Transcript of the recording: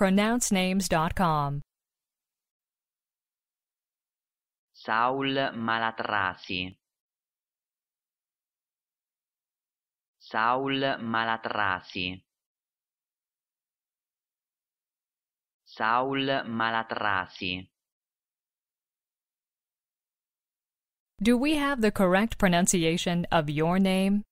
pronouncenames.com. Saul Malatrasi Saul Malatrasi Saul Malatrasi Do we have the correct pronunciation of your name?